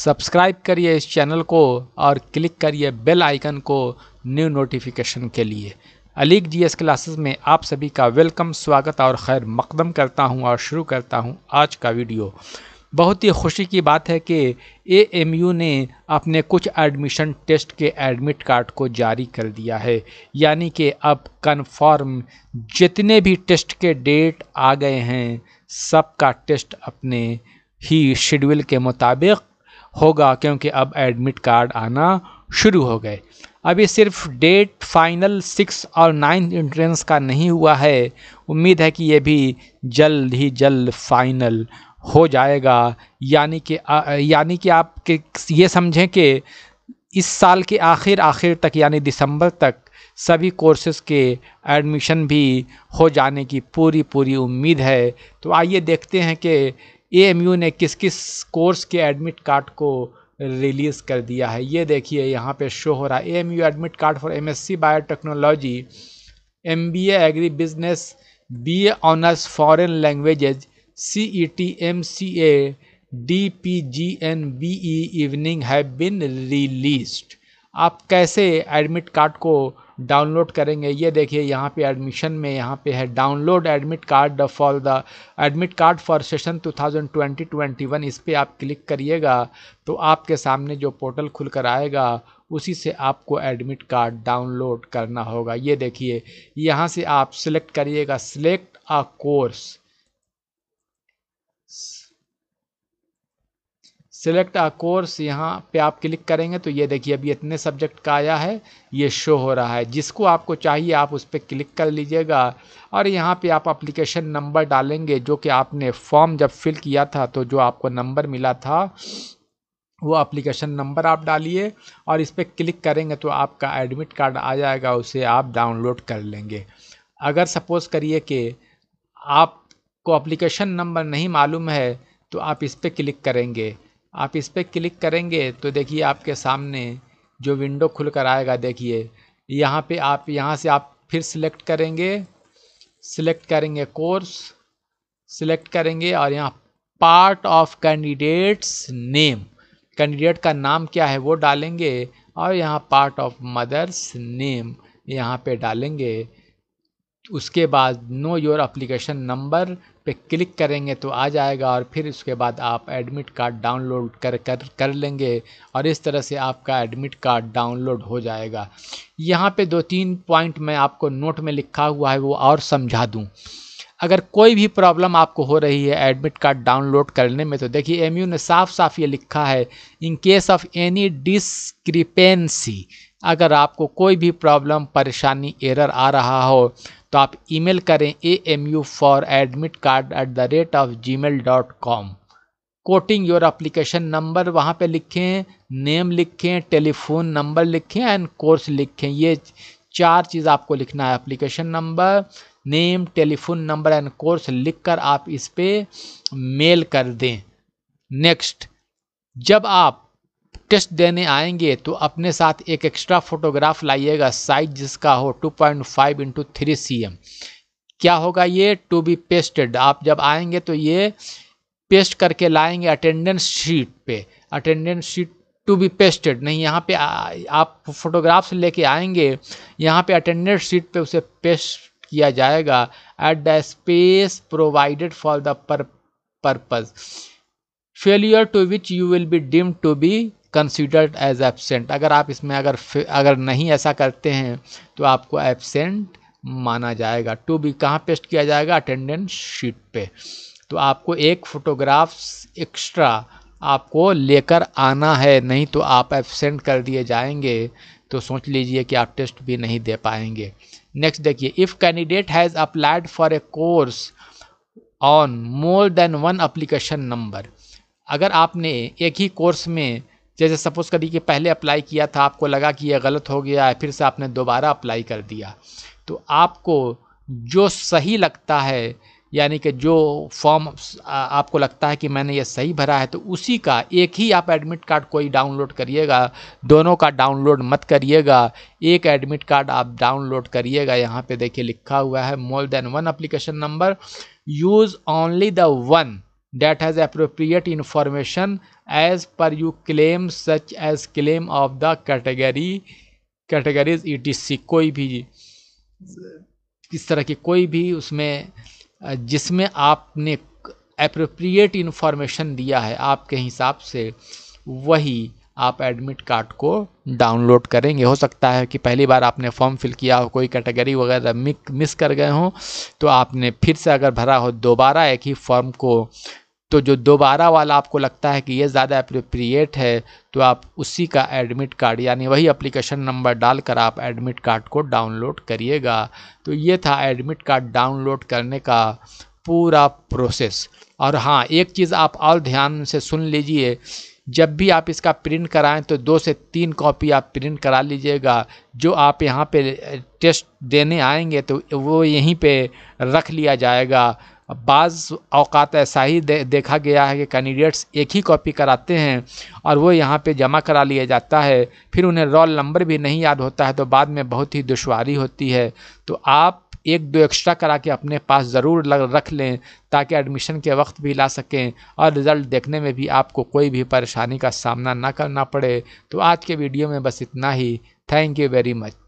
subscribe करिए इस channel को और क्लिक करिए बेल आइकन को न्यू नोटिफिकेशन के लिए अलीग जीएस क्लासेस में आप सभी का वेलकम स्वागत और खैर मकदम करता हूं और शुरू करता हूं आज का वीडियो बहुत ही खुशी की बात है कि एएमयू ने अपने कुछ एडमिशन टेस्ट के एडमिट कार्ड को जारी कर दिया है यानी कि अब कन्फर्म जितने भी टेस्ट के डेट आ गए हैं सबका टेस्ट अपने ही शेड्यूल के मुताबिक होगा क्योंकि अब एडमिट कार्ड आना शुरू हो गए अब ये सिर्फ डेट फाइनल सिक्स और नाइन्थ इंट्रेंस का नहीं हुआ है उम्मीद है कि ये भी जल्द ही जल्द फाइनल हो जाएगा यानी कि यानी कि आप के ये समझें कि इस साल के आखिर आखिर तक यानी दिसंबर तक सभी कोर्सेज के एडमिशन भी हो जाने की पूरी पूरी उम्मीद है तो आइए देखते हैं कि ए ने किस किस कोर्स के एडमिट कार्ड को रिलीज़ कर दिया है ये देखिए यहाँ पे शो हो रहा है a admit card for MSc biotechnology MBA agri business BA honours foreign languages C E T M C A D P G N B E evening have been released आप कैसे एडमिट कार्ड को download करेंगे ये देखिए यहाँ पे admission में यहाँ पे है download admit card for the admit card for session 2020-21 इस पर आप क्लिक करिएगा तो आपके सामने जो पोर्टल खुल कर आएगा उसी से आपको एडमिट कार्ड डाउनलोड करना होगा ये देखिए यहाँ से आप सिलेक्ट करिएगा select a course select a course यहाँ पे आप क्लिक करेंगे तो ये देखिए अभी इतने सब्जेक्ट का आया है ये शो हो रहा है जिसको आपको चाहिए आप उस पर क्लिक कर लीजिएगा और यहाँ पे आप अप्लीकेशन नंबर डालेंगे जो कि आपने फॉर्म जब फिल किया था तो जो आपको नंबर मिला था वो एप्लीकेशन नंबर आप डालिए और इस पर क्लिक करेंगे तो आपका एडमिट कार्ड आ जाएगा उसे आप डाउनलोड कर लेंगे अगर सपोज़ करिए कि आपको अप्लीकेशन नंबर नहीं मालूम है तो आप इस पर क्लिक करेंगे आप इस पर क्लिक करेंगे तो देखिए आपके सामने जो विंडो खुल कर आएगा देखिए यहाँ पे आप यहाँ से आप फिर सिलेक्ट करेंगे सिलेक्ट करेंगे कोर्स सिलेक्ट करेंगे और यहाँ part of candidate's name candidate का नाम क्या है वो डालेंगे और यहाँ पार्ट ऑफ मदर्स नेम यहाँ पे डालेंगे उसके बाद नो योर अप्लीकेशन नंबर पे क्लिक करेंगे तो आ जाएगा और फिर उसके बाद आप एडमिट कार्ड डाउनलोड कर कर कर लेंगे और इस तरह से आपका एडमिट कार्ड डाउनलोड हो जाएगा यहाँ पे दो तीन पॉइंट मैं आपको नोट में लिखा हुआ है वो और समझा दूँ अगर कोई भी प्रॉब्लम आपको हो रही है एडमिट कार्ड डाउनलोड करने में तो देखिए एम ने साफ साफ ये लिखा है in case of any discrepancy अगर आपको कोई भी प्रॉब्लम परेशानी एरर आ रहा हो तो आप ईमेल करें A M U for admit card at the rate of G mail dot com quoting your application number वहाँ पे लिखें नेम लिखें टेलीफोन नंबर लिखें एंड कोर्स लिखें ये चार चीज़ आपको लिखना है application number name telephone number and course लिखकर आप इस पर मेल कर दें नेक्स्ट जब आप टेस्ट देने आएंगे तो अपने साथ एक एक्स्ट्रा फोटोग्राफ लाइएगा साइज जिसका हो 2.5 point five into three C M क्या होगा ये टू बी पेस्टेड आप जब आएंगे तो ये पेस्ट करके लाएंगे अटेंडेंस शीट पे attendance sheet to be pasted नहीं यहाँ पे आ, आप फोटोग्राफ्स लेके आएंगे यहाँ पे अटेंडेंस शीट पे उसे पेस्ट किया जाएगा at the space provided for the purpose failure to which you will be deemed to be considered as absent अगर आप इसमें अगर अगर नहीं ऐसा करते हैं तो आपको एबसेंट माना जाएगा टू बी कहाँ पेस्ट किया जाएगा अटेंडेंस शीट पे तो आपको एक फोटोग्राफ एक्स्ट्रा आपको लेकर आना है नहीं तो आप एबसेंट कर दिए जाएंगे तो सोच लीजिए कि आप टेस्ट भी नहीं दे पाएंगे नेक्स्ट देखिए if candidate has applied for a course on more than one application number अगर आपने एक ही कोर्स में जैसे सपोज़ करिए कि पहले अप्लाई किया था आपको लगा कि यह गलत हो गया है फिर से आपने दोबारा अप्लाई कर दिया तो आपको जो सही लगता है यानी कि जो फॉर्म आपको लगता है कि मैंने यह सही भरा है तो उसी का एक ही आप एडमिट कार्ड कोई डाउनलोड करिएगा दोनों का डाउनलोड मत करिएगा एक एडमिट कार्ड आप डाउनलोड करिएगा यहाँ पे देखिए लिखा हुआ है more than one application number use only the one that has appropriate information as per you claim such as claim of the category categories etc कोई भी इस तरह की कोई भी उसमें जिसमें आपने अप्रोप्रिएट इन्फॉर्मेशन दिया है आपके हिसाब से वही आप एडमिट कार्ड को डाउनलोड करेंगे हो सकता है कि पहली बार आपने फॉर्म फिल किया हो कोई कैटेगरी वगैरह मिक मिस कर गए हों तो आपने फिर से अगर भरा हो दोबारा एक ही फॉर्म को तो जो दोबारा वाला आपको लगता है कि ये ज़्यादा अप्रोप्रिएट है तो आप उसी का एडमिट कार्ड यानी वही एप्लीकेशन नंबर डालकर आप एडमिट कार्ड को डाउनलोड करिएगा तो ये था एडमिट कार्ड डाउनलोड करने का पूरा प्रोसेस और हाँ एक चीज़ आप और ध्यान से सुन लीजिए जब भी आप इसका प्रिंट कराएं तो दो से तीन कॉपी आप प्रिंट करा लीजिएगा जो आप यहाँ पे टेस्ट देने आएंगे तो वो यहीं पे रख लिया जाएगा बाज़ अवकात ऐसा ही दे, देखा गया है कि कैंडिडेट्स एक ही कॉपी कराते हैं और वो यहाँ पे जमा करा लिया जाता है फिर उन्हें रोल नंबर भी नहीं याद होता है तो बाद में बहुत ही दुशारी होती है तो आप एक दो एक्स्ट्रा करा के अपने पास ज़रूर रख लें ताकि एडमिशन के वक्त भी ला सकें और रिज़ल्ट देखने में भी आपको कोई भी परेशानी का सामना ना करना पड़े तो आज के वीडियो में बस इतना ही थैंक यू वेरी मच